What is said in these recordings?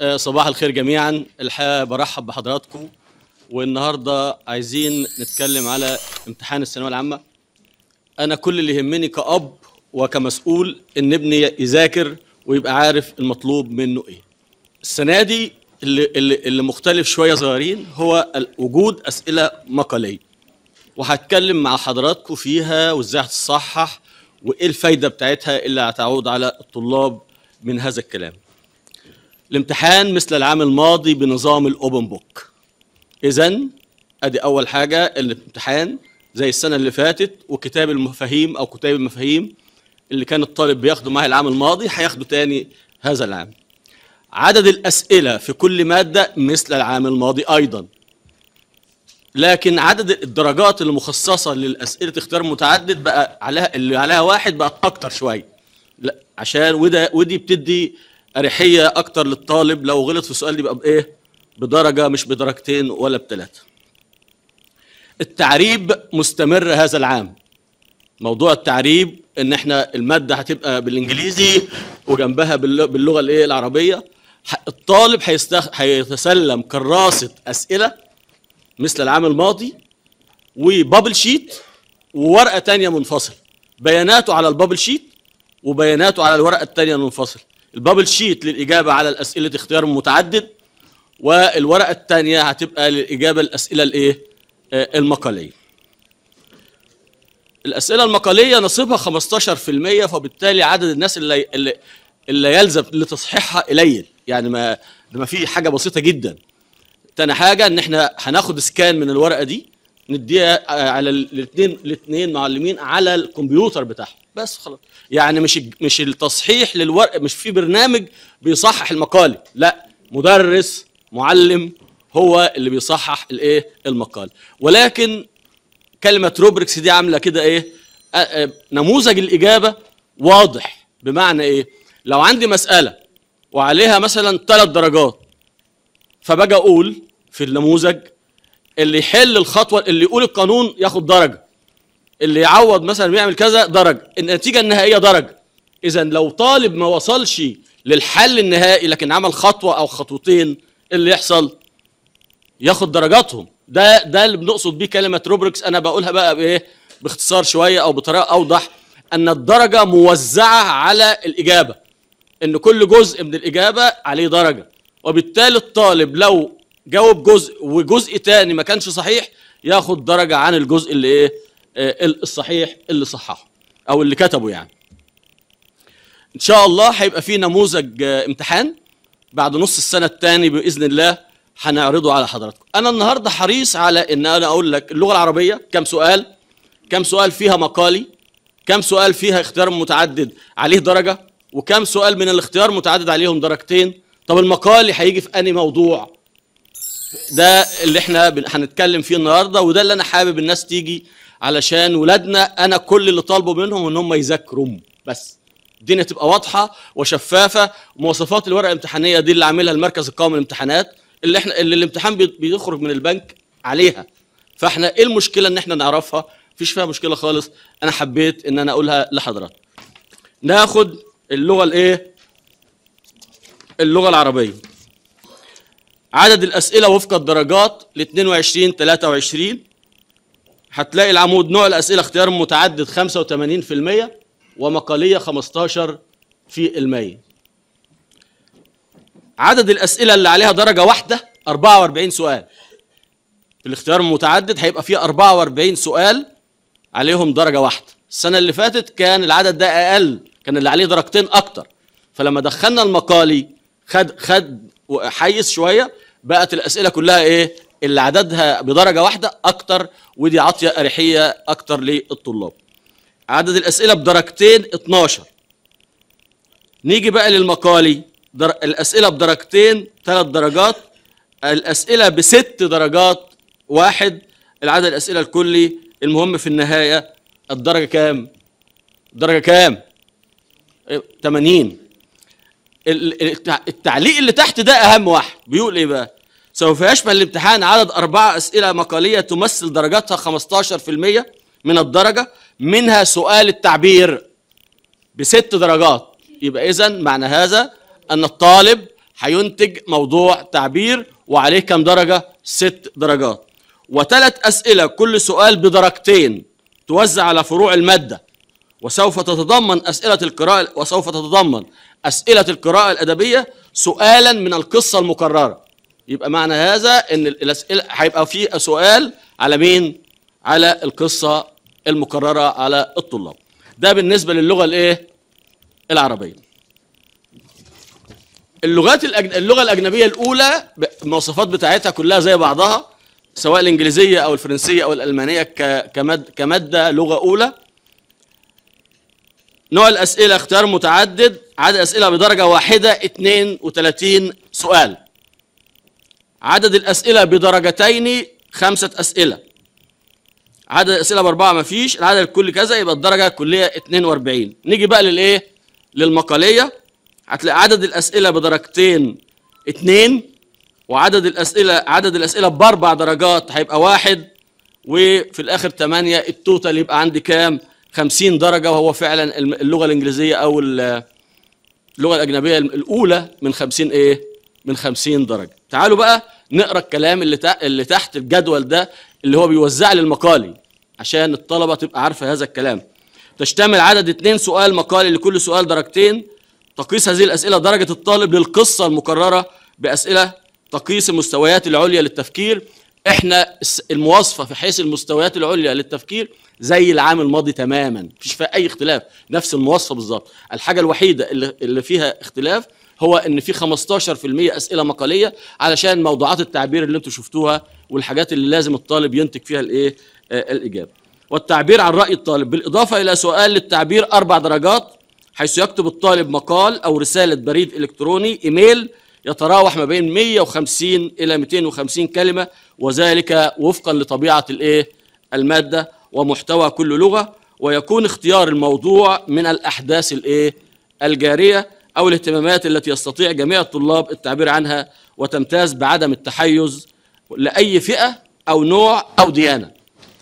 آه، صباح الخير جميعا الحقيقه برحب بحضراتكم والنهارده عايزين نتكلم على امتحان الثانويه العامه انا كل اللي يهمني كاب وكمسؤول ان ابني يذاكر ويبقى عارف المطلوب منه ايه السنه دي اللي, اللي مختلف شويه صغيرين هو وجود اسئله مقاليه وهتكلم مع حضراتكم فيها وازاي هتصحح وايه الفايده بتاعتها اللي هتعود على الطلاب من هذا الكلام الامتحان مثل العام الماضي بنظام الاوبن بوك اذا ادي اول حاجه الامتحان زي السنه اللي فاتت وكتاب المفاهيم او كتاب المفاهيم اللي كان الطالب بياخده معاه العام الماضي هياخده تاني هذا العام عدد الاسئله في كل ماده مثل العام الماضي ايضا لكن عدد الدرجات المخصصه للاسئله اختيار متعدد بقى عليها اللي عليها واحد بقت اكتر شويه لا عشان وده ودي بتدي اريحيه اكتر للطالب لو غلط في السؤال يبقى بايه بدرجه مش بدرجتين ولا بثلاثه التعريب مستمر هذا العام موضوع التعريب ان احنا الماده هتبقى بالانجليزي وجنبها باللغه الايه العربيه الطالب هيستخ... هيتسلم كراسه اسئله مثل العام الماضي وبابل شيت وورقه تانية منفصل بياناته على البابل شيت وبياناته على الورقه التانية المنفصل البابل شيت للإجابة على الأسئلة اختيار متعدد والورقة الثانية هتبقى للإجابة الأسئلة الإيه؟ آه، المقالية الأسئلة المقالية نصيبها 15% فبالتالي عدد الناس اللي, اللي, اللي يلزم لتصحيحها قليل يعني ما ما في حاجة بسيطة جدا تاني حاجة إن إحنا هناخد سكان من الورقة دي نديها آه، على الاثنين الاثنين معلمين على الكمبيوتر بتاعهم بس خلاص يعني مش مش التصحيح للورق مش في برنامج بيصحح المقالي لا مدرس معلم هو اللي بيصحح الايه المقال ولكن كلمه روبركس دي عامله كده ايه آه، آه، نموذج الاجابه واضح بمعنى ايه لو عندي مساله وعليها مثلا ثلاث درجات فباجي اقول في النموذج اللي يحل الخطوه اللي يقول القانون ياخد درجه اللي يعوض مثلا ويعمل كذا درجه النتيجه النهائيه درجه اذا لو طالب ما وصلش للحل النهائي لكن عمل خطوه او خطوتين اللي يحصل ياخد درجاتهم ده ده اللي بنقصد بيه كلمه روبريكس انا بقولها بقى بايه باختصار شويه او بطريقه اوضح ان الدرجه موزعه على الاجابه ان كل جزء من الاجابه عليه درجه وبالتالي الطالب لو جاوب جزء وجزء تاني ما كانش صحيح ياخد درجه عن الجزء اللي ايه آه، الصحيح اللي صححه او اللي كتبه يعني ان شاء الله هيبقى في نموذج آه، امتحان بعد نص السنه الثاني باذن الله هنعرضه على حضراتكم انا النهارده حريص على ان انا اقول لك اللغه العربيه كم سؤال كم سؤال فيها مقالي كم سؤال فيها اختيار متعدد عليه درجه وكم سؤال من الاختيار متعدد عليهم درجتين طب المقالي هيجي في انهي موضوع ده اللي احنا هنتكلم فيه النهارده وده اللي انا حابب الناس تيجي علشان ولادنا انا كل اللي طالبه منهم ان هم يذاكروا بس الدنيا تبقى واضحه وشفافه مواصفات الورقه الامتحانيه دي اللي عاملها المركز القومي للامتحانات اللي احنا اللي الامتحان بيخرج من البنك عليها فاحنا ايه المشكله ان احنا نعرفها مفيش فيها مشكله خالص انا حبيت ان انا اقولها لحضراتكم ناخد اللغه الايه اللغه العربيه عدد الأسئلة وفق الدرجات ل 22 23 هتلاقي العمود نوع الأسئلة اختيار متعدد 85% ومقالية 15 في المية عدد الأسئلة اللي عليها درجة واحدة 44 سؤال في الاختيار المتعدد هيبقى فيه 44 سؤال عليهم درجة واحدة السنة اللي فاتت كان العدد ده أقل كان اللي عليه درجتين أكتر فلما دخلنا المقالي خد خد حيز شوية بقت الاسئله كلها ايه اللي عددها بدرجه واحده اكتر ودي عطيه اريحيه اكتر للطلاب عدد الاسئله بدرجتين 12 نيجي بقى للمقالي در... الاسئله بدرجتين ثلاث درجات الاسئله بست درجات واحد العدد الاسئله الكلي المهم في النهايه الدرجه كام الدرجه كام 80 إيه، التعليق اللي تحت ده اهم واحد بيقول ايه بقى سوف يشمل الامتحان عدد أربعة أسئلة مقالية تمثل درجاتها 15% من الدرجة منها سؤال التعبير بست درجات يبقى إذا معنى هذا أن الطالب هينتج موضوع تعبير وعليه كم درجة؟ ست درجات وثلاث أسئلة كل سؤال بدرجتين توزع على فروع المادة وسوف تتضمن أسئلة القراءة وسوف تتضمن أسئلة القراءة الأدبية سؤالا من القصة المكررة يبقى معنى هذا أن الأسئلة هيبقى في سؤال على مين؟ على القصة المكررة على الطلاب ده بالنسبة للغة الإيه؟ العربية اللغات الأجن... اللغة الأجنبية الأولى المواصفات بتاعتها كلها زي بعضها سواء الإنجليزية أو الفرنسية أو الألمانية ك... كمد... كمادة لغة أولى نوع الأسئلة اختيار متعدد عدد الأسئلة بدرجة واحدة 32 سؤال عدد الأسئلة بدرجتين خمسة أسئلة عدد الأسئلة بأربعة مفيش العدد الكلي كذا يبقى الدرجة الكلية 42 نيجي بقى للإيه؟ للمقالية هتلاقي عدد الأسئلة بدرجتين اثنين وعدد الأسئلة عدد الأسئلة بأربع درجات هيبقى واحد وفي الآخر ثمانية التوتال يبقى عندي كام؟ 50 درجة وهو فعلا اللغة الإنجليزية أو اللغة الأجنبية الأولى من 50 إيه؟ من 50 درجة تعالوا بقى نقرأ الكلام اللي, اللي تحت الجدول ده اللي هو بيوزع لي المقالي عشان الطلبة تبقى عارفة هذا الكلام تشتمل عدد اثنين سؤال مقالي لكل سؤال درجتين تقيس هذه الأسئلة درجة الطالب للقصة المكررة بأسئلة تقيس المستويات العليا للتفكير احنا المواصفه في حيث المستويات العليا للتفكير زي العام الماضي تماما مفيش فيها اي اختلاف نفس المواصفه بالظبط الحاجه الوحيده اللي فيها اختلاف هو ان في 15% اسئله مقاليه علشان موضوعات التعبير اللي انتم شفتوها والحاجات اللي لازم الطالب ينتج فيها الايه آه، الاجابه والتعبير عن راي الطالب بالاضافه الى سؤال للتعبير اربع درجات حيث يكتب الطالب مقال او رساله بريد الكتروني ايميل يتراوح ما بين 150 إلى 250 كلمة وذلك وفقا لطبيعة الإيه؟ المادة ومحتوى كل لغة ويكون اختيار الموضوع من الأحداث الإيه؟ الجارية أو الاهتمامات التي يستطيع جميع الطلاب التعبير عنها وتمتاز بعدم التحيز لأي فئة أو نوع أو ديانة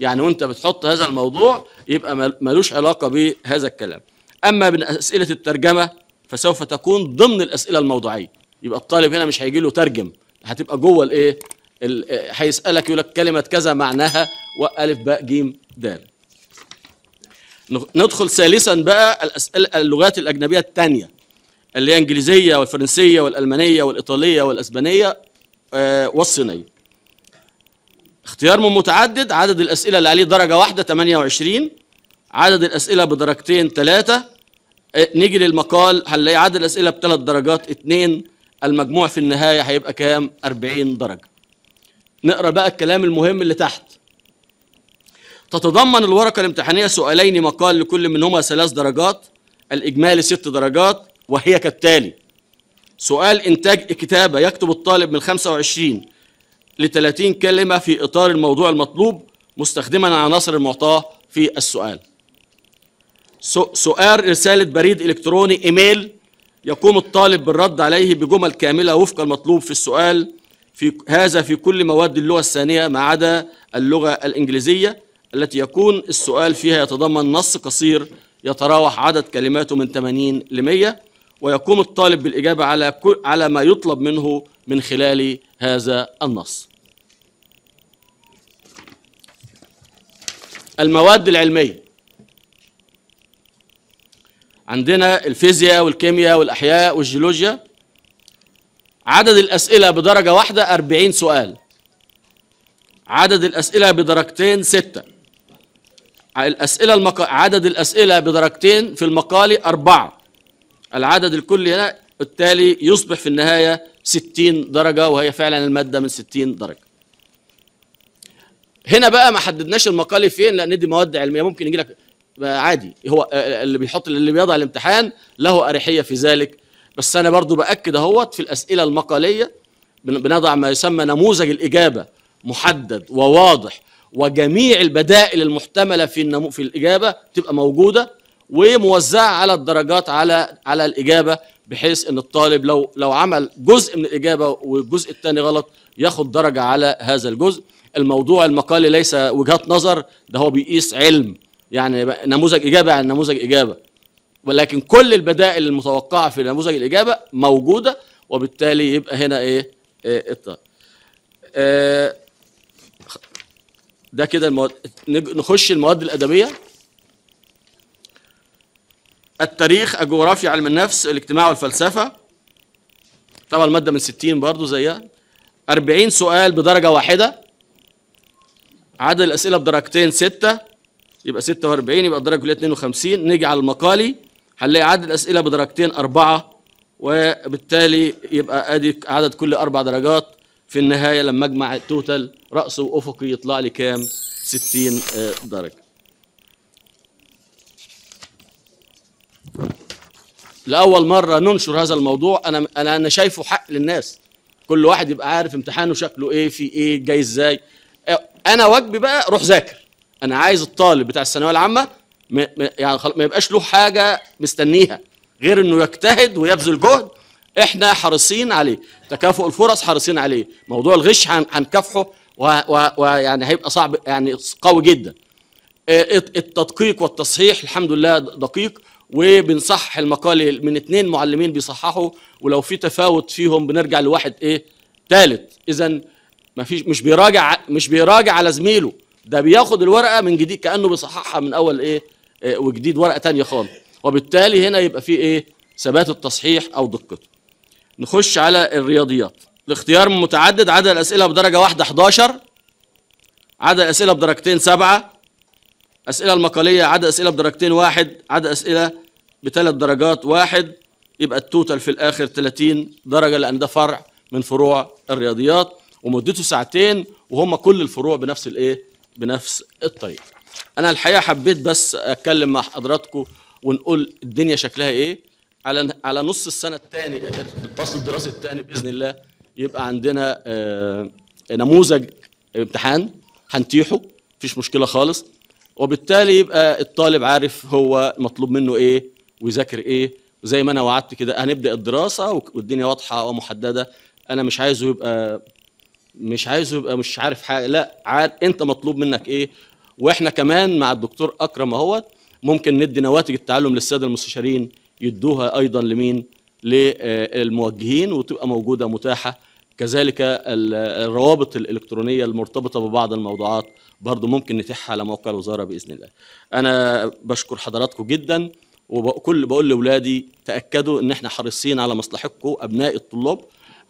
يعني وانت بتحط هذا الموضوع يبقى ملوش علاقة بهذا الكلام أما من أسئلة الترجمة فسوف تكون ضمن الأسئلة الموضوعية يبقى الطالب هنا مش هيجي له ترجم هتبقى جوه الايه هيسالك يقول لك كلمه كذا معناها والف باء جيم دال ندخل ثالثا بقى الاسئله اللغات الاجنبيه الثانيه اللي هي انجليزيه والفرنسيه والالمانيه والايطاليه والاسبانيه آه، والصينيه اختيار من متعدد عدد الاسئله اللي عليه درجه واحده 28 عدد الاسئله بدرجتين ثلاثه آه، نيجي للمقال هنلاقي عدد الاسئله بثلاث درجات اثنين المجموع في النهاية هيبقى كام 40 درجة نقرأ بقى الكلام المهم اللي تحت تتضمن الورقة الامتحانية سؤالين مقال لكل منهما ثلاث درجات الإجمالي ست درجات وهي كالتالي سؤال إنتاج كتابة يكتب الطالب من 25 ل 30 كلمة في إطار الموضوع المطلوب مستخدما العناصر المعطاة في السؤال سؤال رسالة بريد إلكتروني إيميل يقوم الطالب بالرد عليه بجمل كاملة وفق المطلوب في السؤال في هذا في كل مواد اللغة الثانية ما عدا اللغة الإنجليزية التي يكون السؤال فيها يتضمن نص قصير يتراوح عدد كلماته من 80 ل 100 ويقوم الطالب بالإجابة على على ما يطلب منه من خلال هذا النص. المواد العلمية عندنا الفيزياء والكيمياء والأحياء والجيولوجيا عدد الأسئلة بدرجة واحدة 40 سؤال عدد الأسئلة بدرجتين ستة الأسئلة المق... عدد الأسئلة بدرجتين في المقالي أربعة العدد الكلي هنا بالتالي يصبح في النهاية 60 درجة وهي فعلا المادة من 60 درجة هنا بقى ما حددناش المقالي فين لأن دي مواد علمية ممكن يجي لك عادي هو آه، آه، اللي بيحط اللي بيضع الامتحان له اريحيه في ذلك بس انا برضو باكد اهوت في الاسئله المقاليه بنضع ما يسمى نموذج الاجابه محدد وواضح وجميع البدائل المحتمله في النمو في الاجابه تبقى موجوده وموزعه على الدرجات على على الاجابه بحيث ان الطالب لو لو عمل جزء من الاجابه والجزء الثاني غلط ياخد درجه على هذا الجزء الموضوع المقالي ليس وجهات نظر ده هو بيقيس علم يعني نموذج إجابة عن يعني نموذج إجابة ولكن كل البدائل المتوقعة في نموذج الإجابة موجودة وبالتالي يبقى هنا إيه, إيه الطرد آه ده كده المواد نخش المواد الأدبية التاريخ الجغرافيا علم النفس الاجتماع والفلسفة طبعا المادة من 60 برضو زيها 40 سؤال بدرجة واحدة عدد الأسئلة بدرجتين ستة يبقى 46 يبقى الدرجة كلها 52 نيجي على المقالي هنلاقي عدد الأسئلة بدرجتين أربعة وبالتالي يبقى أدي عدد كل أربع درجات في النهاية لما أجمع التوتال رأس وأفقي يطلع لي كام؟ 60 آه، درجة لأول مرة ننشر هذا الموضوع أنا أنا أنا شايفه حق للناس كل واحد يبقى عارف امتحانه شكله إيه في إيه جاي إزاي أنا واجبي بقى روح ذاكر انا عايز الطالب بتاع الثانويه العامه يعني ما يبقاش له حاجه مستنيها غير انه يجتهد ويبذل جهد احنا حريصين عليه تكافؤ الفرص حريصين عليه موضوع الغش هنكافحه ويعني هيبقى صعب يعني قوي جدا آه، التدقيق والتصحيح الحمد لله دقيق وبنصحح المقال من اثنين معلمين بيصححوا ولو في تفاوت فيهم بنرجع لواحد ايه ثالث اذا ما فيش مش بيراجع مش بيراجع على زميله ده بياخد الورقه من جديد كانه بيصححها من اول ايه, إيه، وجديد ورقه تانية خالص وبالتالي هنا يبقى في ايه ثبات التصحيح او دقته نخش على الرياضيات الاختيار متعدد عدد الاسئله بدرجه واحده 11 عدد الاسئله بدرجتين سبعة اسئله المقاليه عدد اسئله بدرجتين واحد عدد اسئله بثلاث درجات واحد يبقى التوتال في الاخر 30 درجه لان ده فرع من فروع الرياضيات ومدته ساعتين وهم كل الفروع بنفس الايه بنفس الطريقه انا الحقيقه حبيت بس اتكلم مع حضراتكم ونقول الدنيا شكلها ايه على على نص السنه الثاني الفصل الدراسي الثاني باذن الله يبقى عندنا آه، نموذج امتحان هنتيحه مفيش مشكله خالص وبالتالي يبقى الطالب عارف هو مطلوب منه ايه ويذاكر ايه وزي ما انا وعدت كده هنبدا الدراسه والدنيا واضحه ومحدده انا مش عايزه يبقى مش عايزه يبقى مش عارف حاجه لا عارف انت مطلوب منك ايه واحنا كمان مع الدكتور اكرم اهوت ممكن ندي نواتج التعلم للساده المستشارين يدوها ايضا لمين للموجهين وتبقى موجوده متاحه كذلك الروابط الالكترونيه المرتبطه ببعض الموضوعات برضو ممكن نتيحها على موقع الوزاره باذن الله انا بشكر حضراتكم جدا وكل بقول لاولادي تاكدوا ان احنا حريصين على مصلحتكم ابناء الطلاب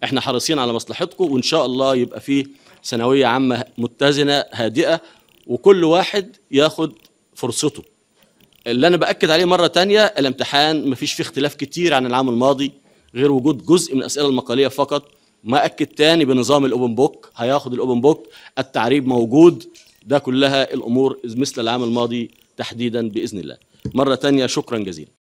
احنا حريصين على مصلحتكم وان شاء الله يبقى فيه ثانويه عامه متزنه هادئه وكل واحد ياخد فرصته اللي انا باكد عليه مره تانية الامتحان مفيش فيه اختلاف كتير عن العام الماضي غير وجود جزء من الاسئله المقاليه فقط ما اكد تاني بنظام الاوبن بوك هياخد الاوبن بوك التعريب موجود ده كلها الامور مثل العام الماضي تحديدا باذن الله مره تانية شكرا جزيلا